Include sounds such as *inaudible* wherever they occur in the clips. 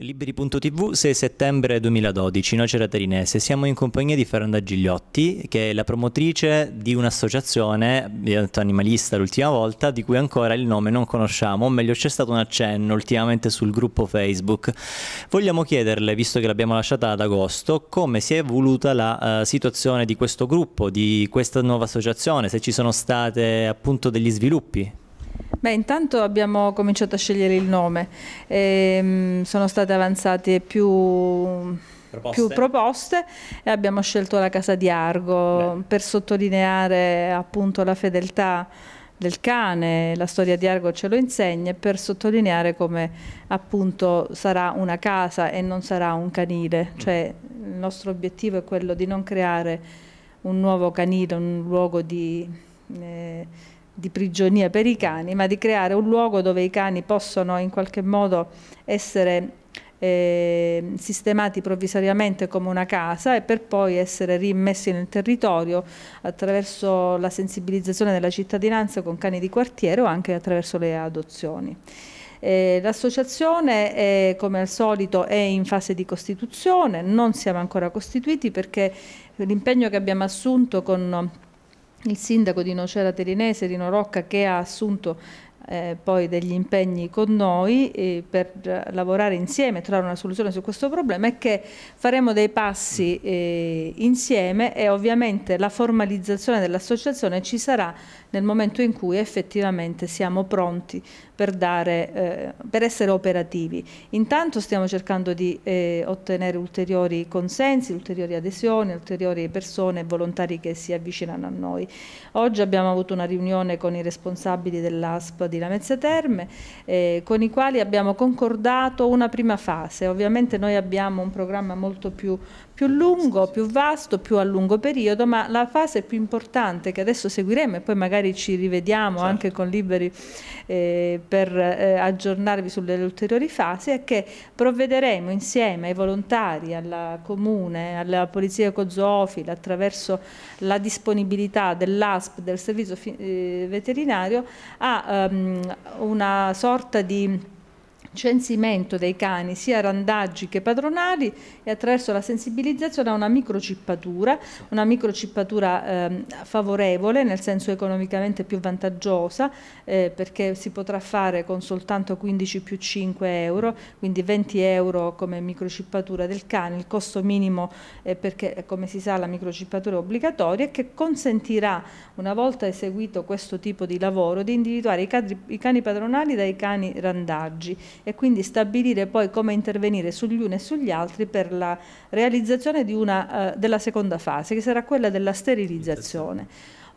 Liberi.tv 6 settembre 2012, Nocera Terinese. Siamo in compagnia di Ferranda Gigliotti, che è la promotrice di un'associazione, abbiamo animalista l'ultima volta, di cui ancora il nome non conosciamo, o meglio c'è stato un accenno ultimamente sul gruppo Facebook. Vogliamo chiederle, visto che l'abbiamo lasciata ad agosto, come si è evoluta la uh, situazione di questo gruppo, di questa nuova associazione, se ci sono state appunto degli sviluppi. Beh, intanto abbiamo cominciato a scegliere il nome, ehm, sono state avanzate più proposte. più proposte e abbiamo scelto la casa di Argo Beh. per sottolineare appunto la fedeltà del cane, la storia di Argo ce lo insegna, per sottolineare come appunto sarà una casa e non sarà un canile, mm. cioè il nostro obiettivo è quello di non creare un nuovo canile, un luogo di... Eh, di prigionia per i cani, ma di creare un luogo dove i cani possono in qualche modo essere eh, sistemati provvisoriamente come una casa e per poi essere rimessi nel territorio attraverso la sensibilizzazione della cittadinanza con cani di quartiere o anche attraverso le adozioni. Eh, L'associazione, eh, come al solito, è in fase di costituzione, non siamo ancora costituiti perché l'impegno che abbiamo assunto con il sindaco di Nocera Terinese, Rino Rocca, che ha assunto eh, poi degli impegni con noi eh, per lavorare insieme e trovare una soluzione su questo problema è che faremo dei passi eh, insieme e ovviamente la formalizzazione dell'associazione ci sarà nel momento in cui effettivamente siamo pronti per, dare, eh, per essere operativi. Intanto stiamo cercando di eh, ottenere ulteriori consensi, ulteriori adesioni, ulteriori persone e volontari che si avvicinano a noi. Oggi abbiamo avuto una riunione con i responsabili dell'ASP di di Lamezia Terme, eh, con i quali abbiamo concordato una prima fase. Ovviamente noi abbiamo un programma molto più più lungo, più vasto, più a lungo periodo, ma la fase più importante che adesso seguiremo e poi magari ci rivediamo certo. anche con Liberi eh, per eh, aggiornarvi sulle ulteriori fasi, è che provvederemo insieme ai volontari, alla comune, alla polizia ecozofila, attraverso la disponibilità dell'ASP, del servizio eh, veterinario, a um, una sorta di censimento dei cani sia randaggi che padronali e attraverso la sensibilizzazione a una microcippatura, una microcippatura eh, favorevole nel senso economicamente più vantaggiosa eh, perché si potrà fare con soltanto 15 più 5 euro, quindi 20 euro come microcippatura del cane, il costo minimo eh, perché eh, come si sa la microcippatura è obbligatoria e che consentirà una volta eseguito questo tipo di lavoro di individuare i, cadri, i cani padronali dai cani randaggi e quindi stabilire poi come intervenire sugli uni e sugli altri per la realizzazione una, eh, della seconda fase, che sarà quella della sterilizzazione.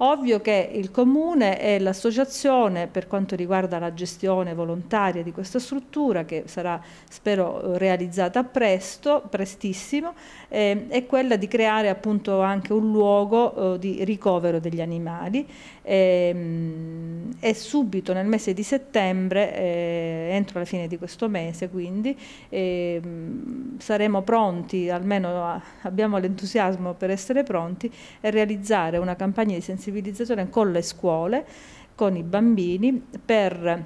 Ovvio che il Comune e l'associazione per quanto riguarda la gestione volontaria di questa struttura che sarà spero realizzata presto, prestissimo, eh, è quella di creare appunto anche un luogo eh, di ricovero degli animali eh, e subito nel mese di settembre, eh, entro la fine di questo mese quindi, ehm, saremo pronti, almeno abbiamo l'entusiasmo per essere pronti, a realizzare una campagna di sensibilizzazione sensibilizzazione con le scuole, con i bambini, per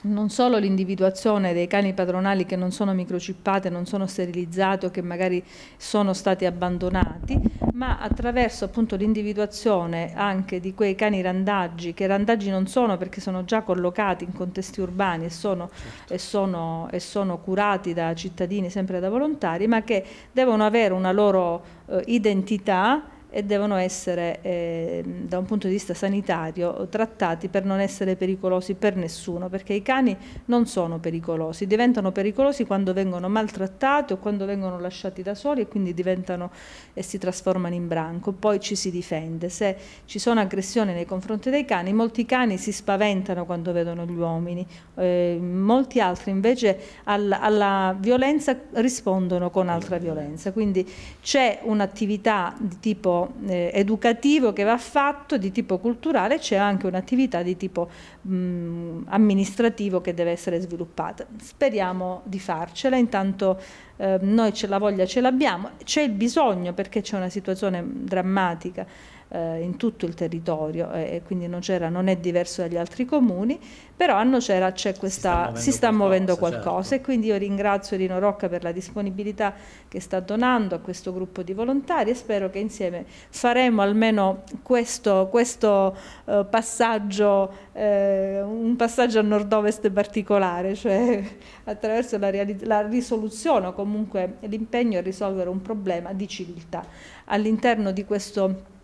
non solo l'individuazione dei cani padronali che non sono microcippati, non sono sterilizzati o che magari sono stati abbandonati, ma attraverso appunto l'individuazione anche di quei cani randaggi, che randaggi non sono perché sono già collocati in contesti urbani e sono, certo. e sono, e sono curati da cittadini, sempre da volontari, ma che devono avere una loro eh, identità e devono essere, eh, da un punto di vista sanitario, trattati per non essere pericolosi per nessuno, perché i cani non sono pericolosi, diventano pericolosi quando vengono maltrattati o quando vengono lasciati da soli e quindi diventano e si trasformano in branco, poi ci si difende. Se ci sono aggressioni nei confronti dei cani, molti cani si spaventano quando vedono gli uomini, eh, molti altri invece al, alla violenza rispondono con altra violenza, quindi c'è un'attività di tipo eh, educativo che va fatto, di tipo culturale, c'è anche un'attività di tipo mh, mm, amministrativo che deve essere sviluppata. Speriamo di farcela, intanto eh, noi ce la voglia ce l'abbiamo, c'è il bisogno perché c'è una situazione drammatica eh, in tutto il territorio eh, e eh, quindi Nocera non è diverso dagli altri comuni, però a Nocera questa, si sta muovendo qualcosa, qualcosa certo. e quindi io ringrazio Rino Rocca per la disponibilità che sta donando a questo gruppo di volontari e spero che insieme faremo almeno questo, questo eh, passaggio, eh, un passaggio a nord-ovest particolare, cioè *laughs* attraverso la, la risoluzione o comunque l'impegno a risolvere un problema di civiltà all'interno di questo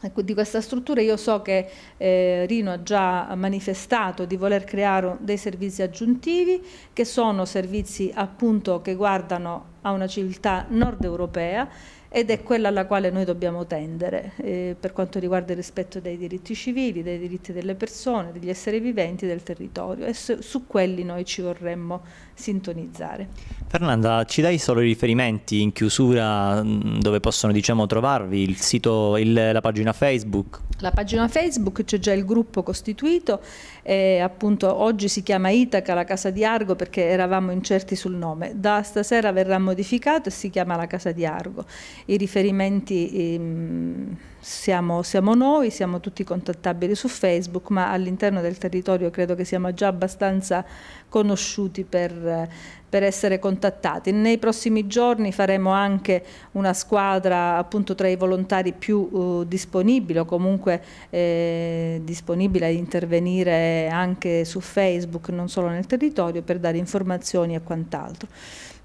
Ecco, di questa struttura io so che eh, Rino ha già manifestato di voler creare dei servizi aggiuntivi che sono servizi appunto che guardano a una civiltà nord europea ed è quella alla quale noi dobbiamo tendere eh, per quanto riguarda il rispetto dei diritti civili, dei diritti delle persone, degli esseri viventi, del territorio e su, su quelli noi ci vorremmo sintonizzare. Fernanda, ci dai solo i riferimenti in chiusura mm, dove possono diciamo, trovarvi il sito, il, la pagina Facebook? La pagina Facebook c'è già il gruppo costituito, eh, appunto oggi si chiama Itaca, la casa di Argo perché eravamo incerti sul nome, da stasera verrà modificato e si chiama la casa di Argo i riferimenti ehm, siamo, siamo, noi, siamo tutti contattabili su Facebook, ma all'interno del territorio credo che siamo già abbastanza conosciuti per, per, essere contattati. Nei prossimi giorni faremo anche una squadra appunto tra i volontari più eh, disponibili o comunque eh, disponibile ad intervenire anche su Facebook, non solo nel territorio, per dare informazioni e quant'altro.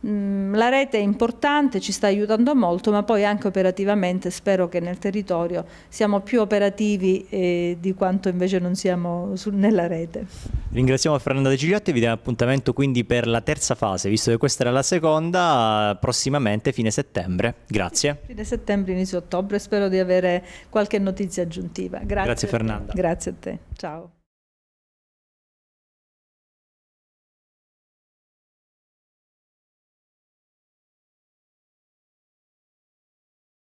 Mm, la rete è importante, ci sta aiutando molto, ma poi anche operativamente spero che nel territorio siamo più operativi eh, di quanto invece non siamo su, nella rete. Ringraziamo Fernanda De Gigliotti vi diamo appuntamento quindi per la terza fase, visto che questa era la seconda, prossimamente fine settembre. Grazie. Fine settembre, inizio ottobre, spero di avere qualche notizia aggiuntiva. Grazie, Grazie Fernanda. Grazie a te. Ciao.